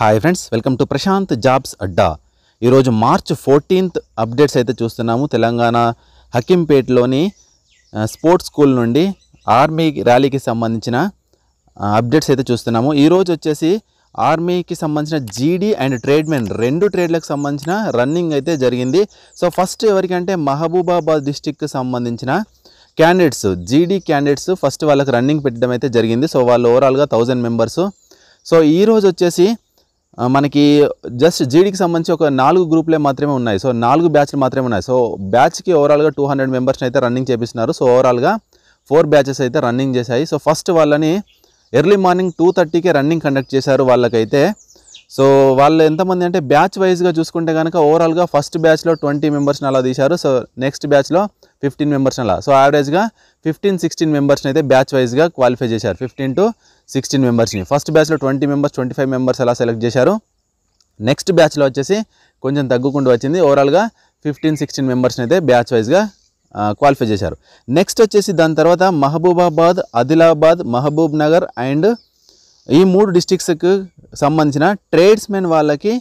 hi friends welcome to Prashanth jobs Adda ఈరోజు March fourteenth updates అయితే చూస్తున్నాము తెలంగాణ హకీంపేట్లోని స్పోర్ట్స్ స్కూల్ నుండి ఆర్మీ ర్యాలీకి సంబంధించిన అప్డేట్స్ అయితే చూస్తున్నాము ఈరోజు వచ్చేసి ఆర్మీకి సంబంధించిన జీడీ అండ్ ట్రేడ్మెన్ రెండు ట్రేడ్లకు సంబంధించిన రన్నింగ్ అయితే జరిగింది సో ఫస్ట్ ఎవరికంటే మహబూబాబాద్ డిస్టిక్కి సంబంధించిన క్యాండిడేట్స్ జీడీ క్యాండిడేట్స్ ఫస్ట్ వాళ్ళకి రన్నింగ్ పెట్టడం అయితే జరిగింది సో వాళ్ళు ఓవరాల్గా థౌజండ్ మెంబర్స్ సో ఈరోజు వచ్చేసి మనకి జస్ట్ జీడీకి సంబంధించి ఒక నాలుగు గ్రూప్లే మాత్రమే ఉన్నాయి సో నాలుగు బ్యాచ్లు మాత్రమే ఉన్నాయి సో బ్యాచ్కి ఓవరాల్గా టూ హండ్రెడ్ మెంబర్స్ని అయితే రన్నింగ్ చేపిస్తున్నారు సో ఓవరాల్గా ఫోర్ బ్యాచెస్ అయితే రన్నింగ్ చేశాయి సో ఫస్ట్ వాళ్ళని ఎర్లీ మార్నింగ్ టూ థర్టీకే రన్నింగ్ కండక్ట్ చేశారు వాళ్ళకైతే సో వాళ్ళు ఎంతమంది అంటే బ్యాచ్ వైజ్గా చూసుకుంటే కనుక ఓవరాల్గా ఫస్ట్ బ్యాచ్లో ట్వంటీ మెంబర్స్ని అలా తీశారు సో నెక్స్ట్ బ్యాచ్లో ఫిఫ్టీన్ మెంబర్స్ని అలా సో యావరేజ్గా ఫిఫ్టీన్ సిక్స్టీన్ మెంబర్స్ని అయితే బ్యాచ్ వైజ్గా క్వాలిఫై చేశారు ఫిఫ్టీన్ టు సిక్స్టీన్ మెంబర్స్ని ఫస్ట్ బ్యాచ్లో twenty members twenty five members అలా సెలెక్ట్ చేశారు నెక్స్ట్ బ్యాచ్లో వచ్చేసి కొంచెం తగ్గుకుండా వచ్చింది ఓవరాల్గా ఫిఫ్టీన్ సిక్స్టీన్ మెంబర్స్ని అయితే బ్యాచ్ వైజ్గా క్వాలిఫై చేశారు నెక్స్ట్ వచ్చేసి దాని తర్వాత మహబూబాబాద్ ఆదిలాబాద్ మహబూబ్ నగర్ అండ్ ఈ మూడు డిస్టిక్స్కి సంబంధించిన ట్రేడ్స్మెన్ వాళ్ళకి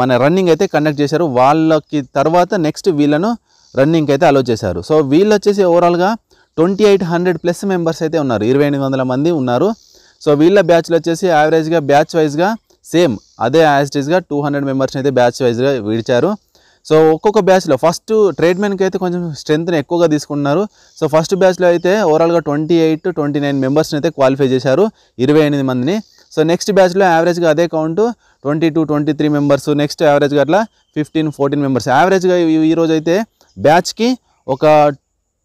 మన రన్నింగ్ అయితే కండక్ట్ చేశారు వాళ్ళకి తర్వాత నెక్స్ట్ వీళ్ళను రన్నింగ్కి అయితే అలో చేశారు సో వీళ్ళు వచ్చేసి ఓవరాల్గా twenty eight hundred plus members అయితే ఉన్నారు ఇరవై ఎనిమిది వందల మంది ఉన్నారు సో వీళ్ళ బ్యాచ్లు వచ్చేసి యావరేజ్గా బ్యాచ్ వైజ్గా సేమ్ అదే యాజ్ ఇటీస్గా టూ హండ్రెడ్ మెంబర్స్ అయితే బ్యాచ్ వైజ్గా విడిచారు సో ఒక్కొక్క బ్యాచ్లో ఫస్ట్ ట్రేడ్మెన్కి అయితే కొంచెం స్ట్రెంత్ని ఎక్కువగా తీసుకున్నారు సో ఫస్ట్ బ్యాచ్లో అయితే ఓవరాల్గా ట్వంటీ ఎయిట్ ట్వంటీ నైన్ మెంబర్స్ని అయితే క్వాలిఫై చేశారు ఇరవై ఎనిమిది మందిని సో నెక్స్ట్ బ్యాచ్లో యావరేజ్గా అదే count twenty two twenty three members next యావరేజ్గా అట్లా ఫిఫ్టీన్ ఫోర్టీన్ మెంబర్స్ యావరేజ్గా ఈరోజు అయితే బ్యాచ్కి ఒక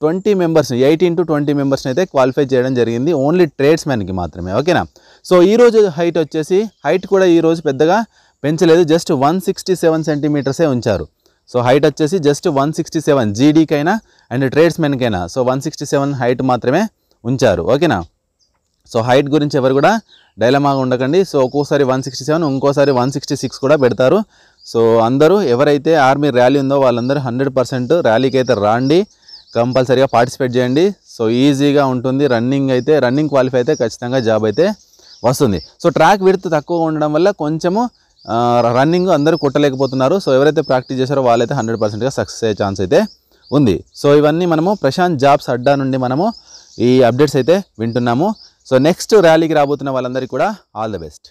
twenty members eighteen to twenty మెంబర్స్ని అయితే క్వాలిఫై చేయడం జరిగింది ఓన్లీ ట్రేడ్స్మెన్కి మాత్రమే ఓకేనా సో ఈరోజు హైట్ వచ్చేసి హైట్ కూడా ఈరోజు పెద్దగా పెంచలేదు జస్ట్ వన్ సిక్స్టీ సెవెన్ సెంటీమీటర్సే ఉంచారు సో హైట్ వచ్చేసి జస్ట్ వన్ సిక్స్టీ సెవెన్ జీడీకైనా అండ్ ట్రేడ్స్మెన్కైనా so one sixty seven height మాత్రమే ఉంచారు ఓకేనా సో హైట్ గురించి ఎవరు కూడా డైలమాగా ఉండకండి సో ఒక్కోసారి వన్ సిక్స్టీ సెవెన్ ఇంకోసారి వన్ సిక్స్టీ సిక్స్ కూడా పెడతారు సో అందరూ ఎవరైతే ఆర్మీ ర్యాలీ ఉందో వాళ్ళందరూ హండ్రెడ్ పర్సెంట్ ర్యాలీకి అయితే రాండి కంపల్సరీగా పార్టిసిపేట్ చేయండి సో ఈజీగా ఉంటుంది రన్నింగ్ అయితే రన్నింగ్ క్వాలిఫై అయితే ఖచ్చితంగా జాబ్ అయితే వస్తుంది సో ట్రాక్ విడుతు తక్కువ ఉండడం వల్ల కొంచెము రన్నింగ్ అందరూ కొట్టలేకపోతున్నారు సో ఎవరైతే ప్రాక్టీస్ చేశారో వాళ్ళైతే హండ్రెడ్ పర్సెంట్గా సక్సెస్ అయ్యే ఛాన్స్ అయితే ఉంది సో ఇవన్నీ మనము ప్రశాంత్ జాబ్స్ అడ్డా నుండి మనము ఈ అప్డేట్స్ అయితే వింటున్నాము సో నెక్స్ట్ ర్యాలీకి రాబోతున్న వాళ్ళందరికీ కూడా ఆల్ ద బెస్ట్